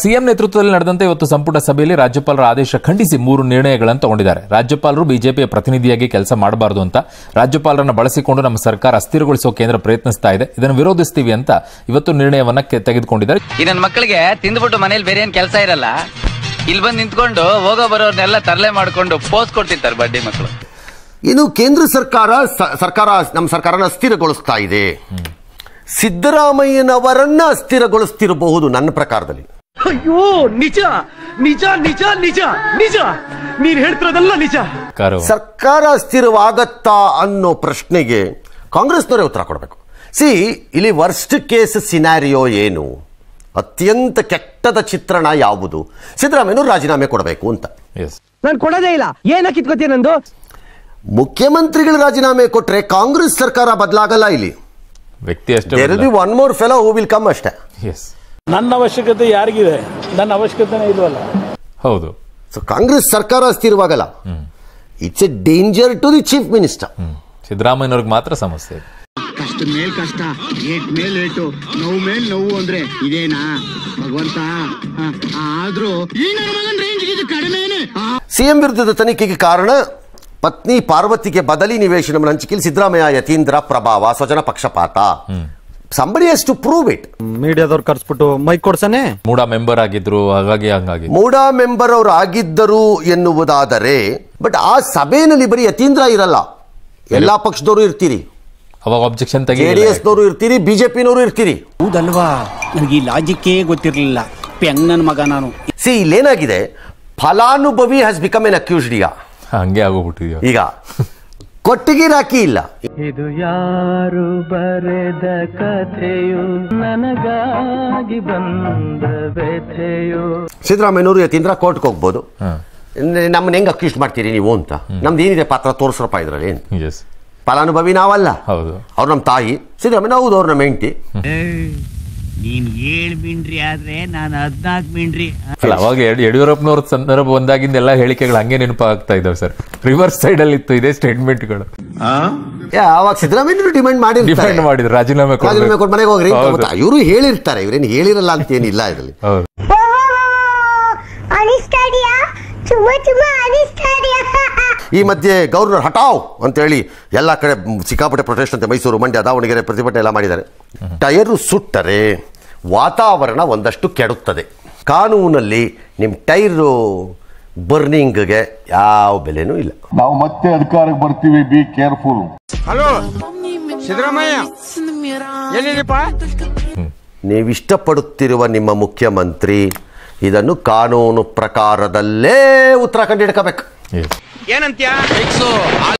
CM ನೇತೃತ್ವದಲ್ಲಿ ನಡೆದಂತೆ ಇವತ್ತು ಸಂಪುಟ ಸಭೆಯಲ್ಲಿ ರಾಜ್ಯಪಾಲರ ಆದೇಶ ಖಂಡಿಸಿ ಮೂರು ನಿರ್ಣಯಗಳನ್ನು ತಗೊಂಡಿದ್ದಾರೆ ರಾಜ್ಯಪಾಲರು ಬಿಜೆಪಿಯ ಪ್ರತಿನಿಧಿಯಾಗಿ ಕೆಲಸ ಮಾಡಬಾರದು ಅಂತ ರಾಜ್ಯಪಾಲರನ್ನು ಬಳಸಿಕೊಂಡು ನಮ್ಮ ಸರ್ಕಾರ ಅಸ್ಥಿರಗೊಳಿಸುವ ಕೇಂದ್ರ ಪ್ರಯತ್ನಿಸ್ತಾ ಇದೆ ಇದನ್ನು ವಿರೋಧಿಸ್ತೀವಿ ಅಂತ ಇವತ್ತು ನಿರ್ಣಯವನ್ನ ತೆಗೆದುಕೊಂಡಿದ್ದಾರೆ ನನ್ನ ಮಕ್ಕಳಿಗೆ ತಿಂದ್ಬಿಟ್ಟು ಮನೇಲಿ ಬೇರೆ ಏನ್ ಕೆಲಸ ಇರಲ್ಲ ಇಲ್ಲಿ ಬಂದು ನಿಂತ್ಕೊಂಡು ಹೋಗೋ ಬರೋರ್ನೆಲ್ಲ ತರಲೆ ಮಾಡಿಕೊಂಡು ಪೋಸ್ ಕೊಡ್ತಿರ್ತಾರೆ ಬಡ್ಡಿ ಮಕ್ಕಳು ಇನ್ನು ಕೇಂದ್ರ ಸರ್ಕಾರ ಸರ್ಕಾರ ನಮ್ಮ ಸರ್ಕಾರನ ಅಸ್ಥಿರಗೊಳಿಸ್ತಾ ಇದೆ ಸಿದ್ದರಾಮಯ್ಯನವರನ್ನ ಅಸ್ಥಿರಗೊಳಿಸ್ತಿರಬಹುದು ನನ್ನ ಪ್ರಕಾರದಲ್ಲಿ ಅಯ್ಯೋ ನಿಜ ನಿಜ ನಿಜ ನಿಜ ನಿಜ ನೀನ್ ಹೇಳ್ತಿರೋದಲ್ಲ ನಿಜ ಸರ್ಕಾರ ಸ್ಥಿರವಾಗತ್ತಾ ಅನ್ನೋ ಪ್ರಶ್ನೆಗೆ ಕಾಂಗ್ರೆಸ್ನವರೇ ಉತ್ತರ ಕೊಡಬೇಕು ಸಿ ಇಲ್ಲಿ ವರ್ಸ್ಟ್ ಕೇಸ್ ಸಿನಾರಿಯೋ ಏನು ಅತ್ಯಂತ ಕೆಟ್ಟದ ಚಿತ್ರಣ ಯಾವುದು ಸಿದ್ದರಾಮಯ್ಯ ರಾಜೀನಾಮೆ ಕೊಡಬೇಕು ಅಂತ ನಾನು ಕೊಡೋದೇ ಇಲ್ಲ ಏನಕ್ಕೆ ಕಿತ್ಕೋತೀನಿ ನಂದು ಮುಖ್ಯಮಂತ್ರಿಗಳು ರಾಜೀನಾಮೆ ಕೊಟ್ರೆ ಕಾಂಗ್ರೆಸ್ ಸರ್ಕಾರ ಬದಲಾಗಲ್ಲ ಇಲ್ಲಿ ವ್ಯಕ್ತಿ ಅಷ್ಟೇ one more fellow who will come ಅಷ್ಟೇ ನನ್ನ ಅವಶ್ಯಕತೆ ಯಾರಿಗಿದೆ ನನ್ನ ಅವಶ್ಯಕತೆನೇ ಇಲ್ವಲ್ಲ ಹೌದು ಸೊ ಕಾಂಗ್ರೆಸ್ ಸರ್ಕಾರ ಅಸ್ತಿರುವಾಗಲ್ಲ it's a danger to the chief minister ಸಿದ್ದರಾಮಯ್ಯನವ್ರಿಗೆ ಮಾತ್ರ ಸಮಸ್ಯೆ ಕಷ್ಟ ಮೇಲ್ ಕಷ್ಟ ಏಟ್ ಮೇಲ್ ಏಟು ನೋವು ಮೇಲ್ ನೋವು ಅಂದ್ರೆ ಇದೇನಾ ಭಗವಂತ ಆದ್ರೂ ಸಿಎಂ ವಿರುದ್ಧದ ತನಿಖೆಗೆ ಕಾರಣ ಪತ್ನಿ ಪಾರ್ವತಿಗೆ ಬದಲಿ ನಿವೇಶನ ಹಂಚಿಕೆಯಲ್ಲಿ ಸಿದ್ದರಾಮಯ್ಯ ಯತೀಂದ್ರ ಪ್ರಭಾವ ಸ್ವಜನ ಪಕ್ಷಪಾತ somebody has to prove it ಮೀಡಿಯಾದವ್ರು ಕರ್ಸ್ಬಿಟ್ಟು ಮೈಕ್ ಕೊಡ್ಸನೆ ಮೂಡ ಮೆಂಬರ್ ಆಗಿದ್ರು ಹಾಗಾಗಿ ಹಂಗಾಗಿ ಮೂಡ ಮೆಂಬರ್ ಅವರು ಆಗಿದ್ದರು ಎನ್ನುವುದಾದರೆ ಬಟ್ ಆ ಸಭೆಯಲ್ಲಿ ಬರೀ ಯತೀಂದ್ರ ಇರಲ್ಲ ಎಲ್ಲಾ ಪಕ್ಷದವರು ಇರ್ತೀರಿ ಅವಾಗ ಅಬ್ಜೆಕ್ಷನ್ ಜೆಡಿಎಸ್ನವರು ಇರ್ತೀರಿ ಬಿಜೆಪಿನವರು ಇರ್ತೀರಿ ಹೌದಲ್ವಾ ನನಗೆ ಈ ಲಾಜಿಕ್ಕೇ ಗೊತ್ತಿರಲಿಲ್ಲ ಹೆಂಗ್ ನನ್ನ ಮಗ ನಾನು ಸಿ ಇಲ್ಲೇನಾಗಿದೆ ಫಲಾನುಭವಿ ಹ್ಯಾಸ್ ಬಿಕಮ್ ಎನ್ ಅಕ್ಯೂಸ್ಡ್ ಈಗ ಹಂಗೆ ಆಗೋಗ್ಬಿಟ್ಟಿದ್ಯಾ ಈಗ ಕೊಟ್ಟಿಗೆ ರಾಕಿ ಇಲ್ಲ ಇದು ಯಾರು ಬರೆದ ಕಥೆಯು ನನಗಾಗಿ ಬಂದ ವ್ಯಥೆಯು ಸಿದ್ದರಾಮಯ್ಯನವರು ಯತೀಂದ್ರ ಕೋರ್ಟ್ಗೆ ಹೋಗ್ಬೋದು ನಮ್ಮನ್ನ ಹೆಂಗೆ ಅಕ್ಯೂಸ್ಟ್ ಮಾಡ್ತೀರಿ ನೀವು ಅಂತ ನಮ್ದು ಏನಿದೆ ಪಾತ್ರ ತೋರಿಸ್ರಪ್ಪ ಇದರಲ್ಲಿ ಫಲಾನುಭವಿ ನಾವಲ್ಲ ಹೌದು ಅವ್ರು ನಮ್ಮ ತಾಯಿ ಸಿದ್ದರಾಮಯ್ಯ ಹೌದು ಅವ್ರು ನಮ್ಮ ಹೆಂಡತಿ ನೀನ್ ಏಳ್ ಮಿಂಡ್ರಿ ಆದ್ರೆ ನಾನು ಹದ್ನಾಲ್ಕು ಮಿಂಡ್ರಿ ಅಲ್ಲ ಅವಾಗ ಯಡಿಯೂರಪ್ಪನವ್ರ ಸಂದರ್ಭ ಒಂದಾಗಿಂದ ಎಲ್ಲಾ ಹೇಳಿಕೆಗಳು ಹಂಗೆ ನೆನಪಾಗ್ತಾ ಇದಾವೆ ಸರ್ ರಿವರ್ಸ್ ಸೈಡ್ ಅಲ್ಲಿ ಇತ್ತು ಇದೆ ಸ್ಟೇಟ್ಮೆಂಟ್ಗಳು ಅವಾಗ ಸಿದ್ದರಾಮಯ್ಯ ಡಿಮ್ಯಾಂಡ್ ಮಾಡಿ ಡಿಮ್ಯಾಂಡ್ ಮಾಡಿದ್ರು ರಾಜೀನಾಮೆ ರಾಜೀನಾಮೆ ಕೊಟ್ಟು ಮನೆಗೆ ಹೋಗ್ರಿ ಇವರು ಹೇಳಿರ್ತಾರೆ ಇವ್ರೇನು ಹೇಳಿರಲ್ಲ ಅಂತ ಏನಿಲ್ಲ ಇದರಲ್ಲಿ ಈ ಮಧ್ಯೆ ಗೌರ್ನರ್ ಹಟಾವ್ ಅಂತೇಳಿ ಎಲ್ಲ ಕಡೆ ಸಿಕ್ಕಾಪಟ್ಟೆ ಪ್ರೊಟೆಸ್ಟ್ ಅಂತೆ ಮೈಸೂರು ಮಂಡ್ಯ ದಾವಣಗೆರೆ ಪ್ರತಿಭಟನೆ ಎಲ್ಲ ಮಾಡಿದ್ದಾರೆ ಟೈರು ಸುಟ್ಟರೆ ವಾತಾವರಣ ಒಂದಷ್ಟು ಕೆಡುತ್ತದೆ ಕಾನೂನಲ್ಲಿ ನಿಮ್ಮ ಟೈರು ಬರ್ನಿಂಗ್ಗೆ ಯಾವ ಬೆಲೆನೂ ಇಲ್ಲ ನಾವು ಮತ್ತೆ ಅಧಿಕಾರಕ್ಕೆ ಬರ್ತೀವಿ ಬಿ ಕೇರ್ಫುಲ್ ಹಲೋ ಸಿದ್ದರಾಮಯ್ಯ ನೀವಿಷ್ಟಪಡುತ್ತಿರುವ ನಿಮ್ಮ ಮುಖ್ಯಮಂತ್ರಿ ಇದನ್ನು ಕಾನೂನು ಪ್ರಕಾರದಲ್ಲೇ ಉತ್ತರ ಕಂಡು ಹಿಡ್ಕೋಬೇಕು ಏನಂತ್ಯ